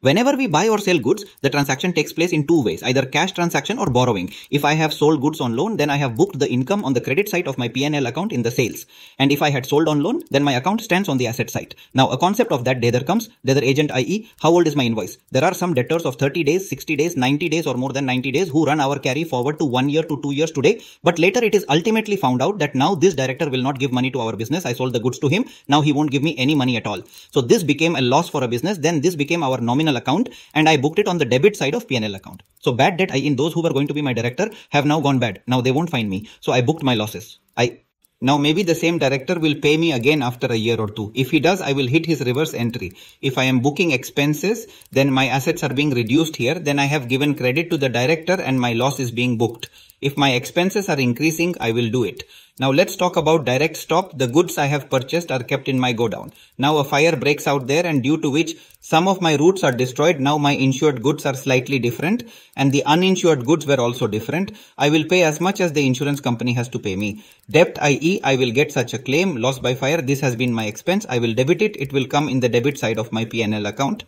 Whenever we buy or sell goods, the transaction takes place in two ways, either cash transaction or borrowing. If I have sold goods on loan, then I have booked the income on the credit side of my P&L account in the sales. And if I had sold on loan, then my account stands on the asset side. Now, a concept of that debtor comes, debtor agent i.e., how old is my invoice? There are some debtors of 30 days, 60 days, 90 days or more than 90 days who run our carry forward to one year to two years today. But later it is ultimately found out that now this director will not give money to our business. I sold the goods to him. Now he won't give me any money at all. So this became a loss for a business. Then this became our nominal nominal account and I booked it on the debit side of P&L account. So bad debt, I in those who were going to be my director have now gone bad. Now they won't find me. So I booked my losses. I now maybe the same director will pay me again after a year or two. If he does, I will hit his reverse entry. If I am booking expenses, then my assets are being reduced here. Then I have given credit to the director and my loss is being booked. If my expenses are increasing, I will do it. Now let's talk about direct stop. The goods I have purchased are kept in my godown. Now a fire breaks out there and due to which some of my routes are destroyed. Now my insured goods are slightly different and the uninsured goods were also different. I will pay as much as the insurance company has to pay me. Debt i.e. I will get such a claim, loss by fire. This has been my expense. I will debit it. It will come in the debit side of my P&L account.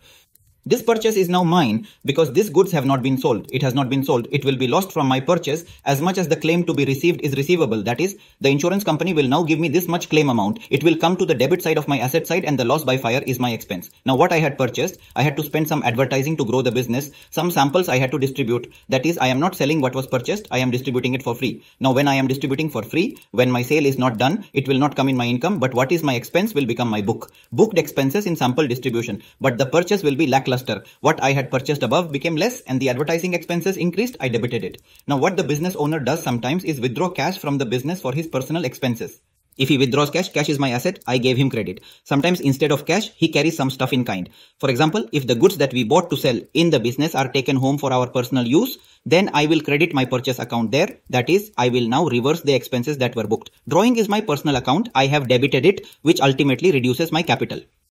This purchase is now mine because these goods have not been sold. It has not been sold. It will be lost from my purchase as much as the claim to be received is receivable. That is, the insurance company will now give me this much claim amount. It will come to the debit side of my asset side and the loss by fire is my expense. Now what I had purchased, I had to spend some advertising to grow the business. Some samples I had to distribute. That is, I am not selling what was purchased. I am distributing it for free. Now when I am distributing for free, when my sale is not done, it will not come in my income. But what is my expense will become my book. Booked expenses in sample distribution. But the purchase will be lackluster cluster. What I had purchased above became less and the advertising expenses increased, I debited it. Now what the business owner does sometimes is withdraw cash from the business for his personal expenses. If he withdraws cash, cash is my asset, I gave him credit. Sometimes instead of cash, he carries some stuff in kind. For example, if the goods that we bought to sell in the business are taken home for our personal use, then I will credit my purchase account there. That is, I will now reverse the expenses that were booked. Drawing is my personal account, I have debited it, which ultimately reduces my capital.